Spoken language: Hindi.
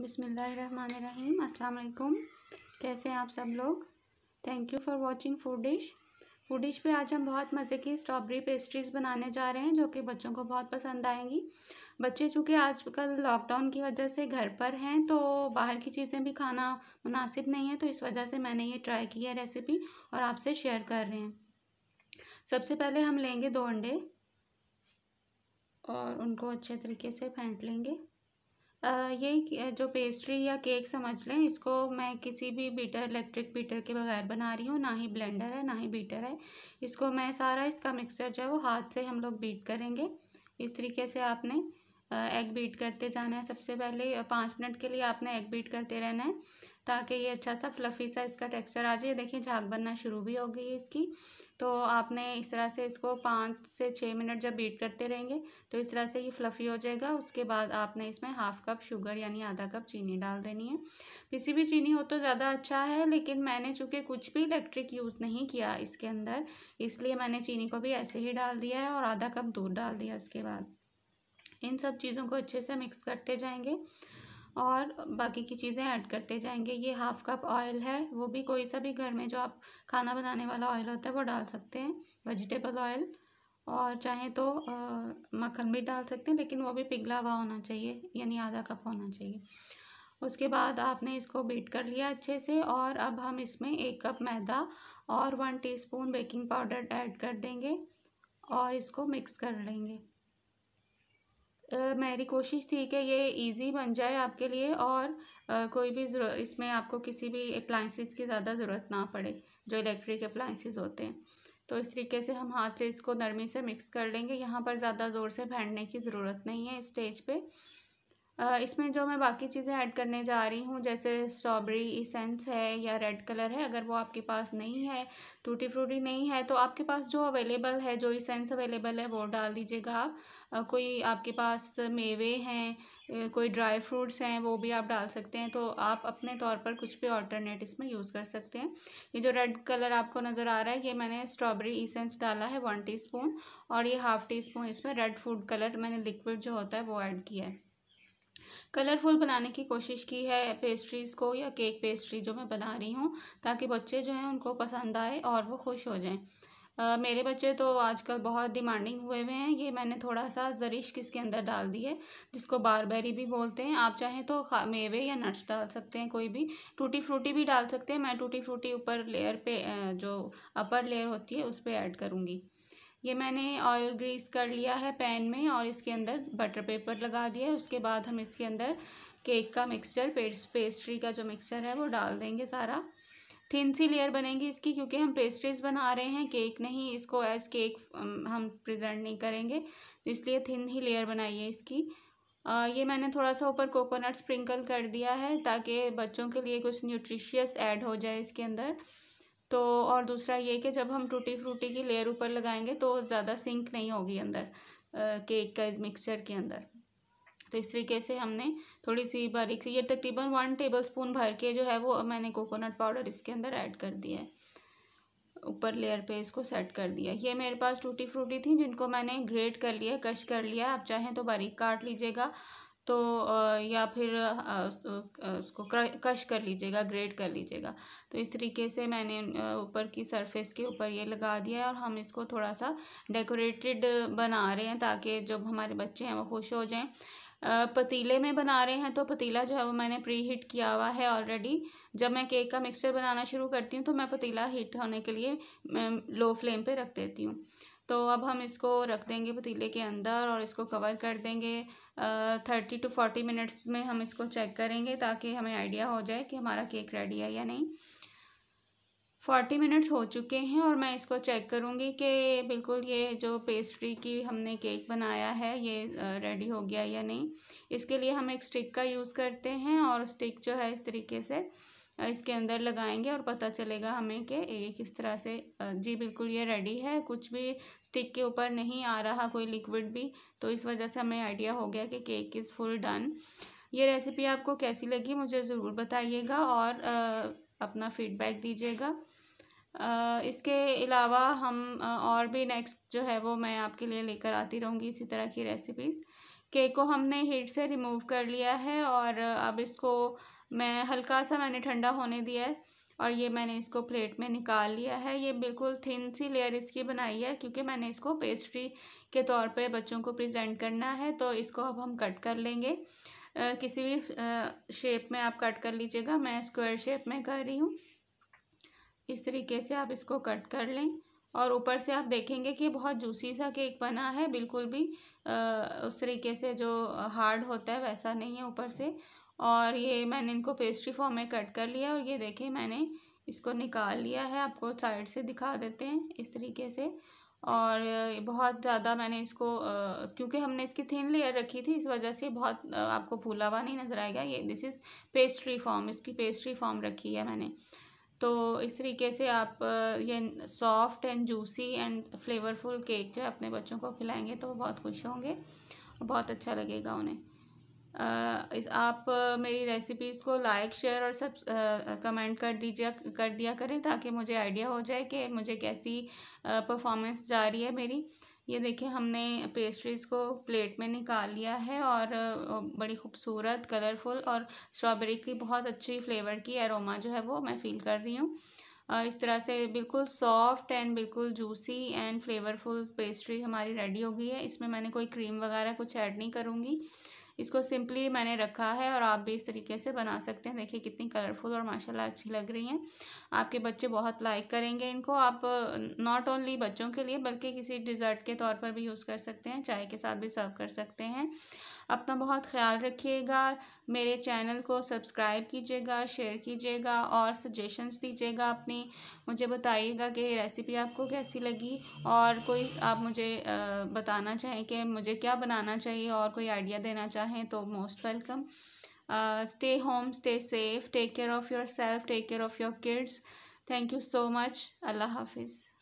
बिसमीम अल्लाम कैसे हैं आप सब लोग thank you for watching food dish food dish पे आज हम बहुत मज़े की स्ट्रॉबेरी पेस्ट्रीज़ बनाने जा रहे हैं जो कि बच्चों को बहुत पसंद आएंगी बच्चे चूँकि आजकल लॉकडाउन की वजह से घर पर हैं तो बाहर की चीज़ें भी खाना मुनासिब नहीं है तो इस वजह से मैंने ये ट्राई की है रेसिपी और आपसे शेयर कर रहे हैं सबसे पहले हम लेंगे दो अंडे और उनको अच्छे तरीके से फेंट लेंगे ये जो पेस्ट्री या केक समझ लें इसको मैं किसी भी बीटर इलेक्ट्रिक बीटर के बगैर बना रही हूँ ना ही ब्लेंडर है ना ही बीटर है इसको मैं सारा इसका मिक्सचर जो है वो हाथ से हम लोग बीट करेंगे इस तरीके से आपने एग बीट करते जाना है सबसे पहले पाँच मिनट के लिए आपने एग बीट करते रहना है ताकि ये अच्छा सा फ्लफ़ी सा इसका टेक्सचर आ जाए देखिए झाग बनना शुरू भी हो गई है इसकी तो आपने इस तरह से इसको पाँच से छः मिनट जब बीट करते रहेंगे तो इस तरह से ये फ्लफ़ी हो जाएगा उसके बाद आपने इसमें हाफ़ कप शुगर यानी आधा कप चीनी डाल देनी है किसी भी चीनी हो तो ज़्यादा अच्छा है लेकिन मैंने चूँकि कुछ भी इलेक्ट्रिक यूज़ नहीं किया इसके अंदर इसलिए मैंने चीनी को भी ऐसे ही डाल दिया है और आधा कप दूध डाल दिया उसके बाद इन सब चीज़ों को अच्छे से मिक्स करते जाएंगे और बाकी की चीज़ें ऐड करते जाएंगे ये हाफ़ कप ऑयल है वो भी कोई सा भी घर में जो आप खाना बनाने वाला ऑयल होता है वो डाल सकते हैं वेजिटेबल ऑयल और चाहे तो मक्खन भी डाल सकते हैं लेकिन वो भी पिघला हुआ होना चाहिए यानी आधा कप होना चाहिए उसके बाद आपने इसको बीट कर लिया अच्छे से और अब हम इसमें एक कप मैदा और one teaspoon baking powder add कर देंगे और इसको मिक्स कर लेंगे मेरी कोशिश थी कि ये इजी बन जाए आपके लिए और कोई भी इसमें आपको किसी भी अप्लाइंसिस की ज़्यादा ज़रूरत ना पड़े जो इलेक्ट्रिक अप्लाइंसिस होते हैं तो इस तरीके से हम हाथ से इसको नरमी से मिक्स कर लेंगे यहाँ पर ज़्यादा ज़ोर से फेंटने की ज़रूरत नहीं है इस स्टेज पर इसमें जो मैं बाकी चीज़ें ऐड करने जा रही हूँ जैसे स्ट्रॉबेरी इसेंस है या रेड कलर है अगर वो आपके पास नहीं है टूटी फ्रूटी नहीं है तो आपके पास जो अवेलेबल है जो इसेंस अवेलेबल है वो डाल दीजिएगा आप कोई आपके पास मेवे हैं कोई ड्राई फ्रूट्स हैं वो भी आप डाल सकते हैं तो आप अपने तौर पर कुछ भी ऑल्टरनेट इसमें यूज़ कर सकते हैं ये जो रेड कलर आपको नज़र आ रहा है ये मैंने स्ट्रॉबेरी इसेंस डाला है वन टी और ये हाफ़ टी स्पून इसमें रेड फूड कलर मैंने लिक्विड जो होता है वो ऐड किया है कलरफुल बनाने की कोशिश की है पेस्ट्रीज़ को या केक पेस्ट्री जो मैं बना रही हूँ ताकि बच्चे जो हैं उनको पसंद आए और वो खुश हो जाएं आ, मेरे बच्चे तो आजकल बहुत डिमांडिंग हुए हुए हैं ये मैंने थोड़ा सा जरिश किसके अंदर डाल दी है जिसको बारबेरी भी बोलते हैं आप चाहें तो मेवे या नट्स डाल सकते हैं कोई भी टूटी फ्रूटी भी डाल सकते हैं मैं टूटी फ्रूटी ऊपर लेयर पे जो अपर लेयर होती है उस पर ऐड करूँगी ये मैंने ऑयल ग्रीस कर लिया है पैन में और इसके अंदर बटर पेपर लगा दिया है उसके बाद हम इसके अंदर केक का मिक्सचर पेस्ट पेस्ट्री का जो मिक्सचर है वो डाल देंगे सारा थिन सी लेयर बनेंगी इसकी क्योंकि हम पेस्ट्रीज बना रहे हैं केक नहीं इसको एज केक हम प्रेजेंट नहीं करेंगे तो इसलिए थिन ही लेयर बनाइए इसकी आ, ये मैंने थोड़ा सा ऊपर कोकोनट स्प्रिंकल कर दिया है ताकि बच्चों के लिए कुछ न्यूट्रिशियस ऐड हो जाए इसके अंदर तो और दूसरा ये कि जब हम टूटी फ्रूटी की लेयर ऊपर लगाएंगे तो ज़्यादा सिंक नहीं होगी अंदर केक का मिक्सचर के अंदर तो इस तरीके से हमने थोड़ी सी बारीक से ये तकरीबन वन टेबल स्पून भर के जो है वो मैंने कोकोनट पाउडर इसके अंदर ऐड कर दिया है ऊपर लेयर पे इसको सेट कर दिया ये मेरे पास टूटी फ्रूटी थी जिनको मैंने ग्रेट कर लिया कश कर लिया आप चाहें तो बारीक काट लीजिएगा तो या फिर उसको कश कर लीजिएगा ग्रेड कर लीजिएगा तो इस तरीके से मैंने ऊपर की सरफेस के ऊपर ये लगा दिया है और हम इसको थोड़ा सा डेकोरेटेड बना रहे हैं ताकि जब हमारे बच्चे हैं वो खुश हो जाएं पतीले में बना रहे हैं तो पतीला जो है वो मैंने प्री हीट किया हुआ है ऑलरेडी जब मैं केक का मिक्सचर बनाना शुरू करती हूँ तो मैं पतीला हीट होने के लिए लो फ्लेम पर रख देती हूँ तो अब हम इसको रख देंगे पतीले के अंदर और इसको कवर कर देंगे थर्टी टू फोर्टी मिनट्स में हम इसको चेक करेंगे ताकि हमें आइडिया हो जाए कि हमारा केक रेडी है या नहीं फोर्टी मिनट्स हो चुके हैं और मैं इसको चेक करूँगी कि बिल्कुल ये जो पेस्ट्री की हमने केक बनाया है ये रेडी हो गया या नहीं इसके लिए हम एक स्टिक का यूज़ करते हैं और स्टिक जो है इस तरीके से इसके अंदर लगाएंगे और पता चलेगा हमें कि ये किस तरह से जी बिल्कुल ये रेडी है कुछ भी स्टिक के ऊपर नहीं आ रहा कोई लिक्विड भी तो इस वजह से हमें आइडिया हो गया कि केक इज़ फुल डन ये रेसिपी आपको कैसी लगी मुझे ज़रूर बताइएगा और अपना फीडबैक दीजिएगा इसके अलावा हम और भी नेक्स्ट जो है वो मैं आपके लिए लेकर आती रहूँगी इसी तरह की रेसिपीज़ केक को हमने हीट से रिमूव कर लिया है और अब इसको मैं हल्का सा मैंने ठंडा होने दिया है और ये मैंने इसको प्लेट में निकाल लिया है ये बिल्कुल थिन सी लेयर इसकी बनाई है क्योंकि मैंने इसको पेस्ट्री के तौर पे बच्चों को प्रेजेंट करना है तो इसको अब हम कट कर लेंगे आ, किसी भी आ, शेप में आप कट कर लीजिएगा मैं स्क्वायर शेप में कर रही हूँ इस तरीके से आप इसको कट कर लें और ऊपर से आप देखेंगे कि बहुत जूसी सा केक बना है बिल्कुल भी आ, उस तरीके से जो हार्ड होता है वैसा नहीं है ऊपर से और ये मैंने इनको पेस्ट्री फॉर्म में कट कर लिया और ये देखें मैंने इसको निकाल लिया है आपको साइड से दिखा देते हैं इस तरीके से और बहुत ज़्यादा मैंने इसको क्योंकि हमने इसकी थिन लेयर रखी थी इस वजह से बहुत आपको फूला हुआ नहीं नज़र आएगा ये दिस इज़ पेस्ट्री फॉर्म इसकी पेस्ट्री फॉर्म रखी है मैंने तो इस तरीके से आप ये soft and juicy and flavourful cake जो है अपने बच्चों को खिलाएंगे तो वो बहुत खुश होंगे और बहुत अच्छा लगेगा उन्हें इस आप मेरी रेसिपीज़ को लाइक शेयर और सब कमेंट कर दीजिए कर दिया करें ताकि मुझे आइडिया हो जाए कि मुझे कैसी परफॉर्मेंस जा रही है मेरी ये देखिए हमने पेस्ट्रीज़ को प्लेट में निकाल लिया है और बड़ी खूबसूरत कलरफुल और स्ट्रॉबेरी की बहुत अच्छी फ्लेवर की एरोमा जो है वो मैं फील कर रही हूँ इस तरह से बिल्कुल सॉफ्ट एंड बिल्कुल जूसी एंड फ्लेवरफुल पेस्ट्री हमारी रेडी हो गई है इसमें मैंने कोई क्रीम वगैरह कुछ ऐड नहीं करूँगी इसको सिंपली मैंने रखा है और आप भी इस तरीके से बना सकते हैं देखिए कितनी कलरफुल और माशाल्लाह अच्छी लग रही हैं आपके बच्चे बहुत लाइक करेंगे इनको आप नॉट ओनली बच्चों के लिए बल्कि किसी डिज़र्ट के तौर पर भी यूज़ कर सकते हैं चाय के साथ भी सर्व कर सकते हैं अपना बहुत ख्याल रखिएगा मेरे चैनल को सब्सक्राइब कीजिएगा शेयर कीजिएगा और सजेशंस दीजिएगा अपनी मुझे बताइएगा कि रेसिपी आपको कैसी लगी और कोई आप मुझे बताना चाहें कि मुझे क्या बनाना चाहिए और कोई आइडिया देना चाहें तो most welcome stay home stay safe take care of yourself take care of your kids thank you so much अल्लाह हाफिज़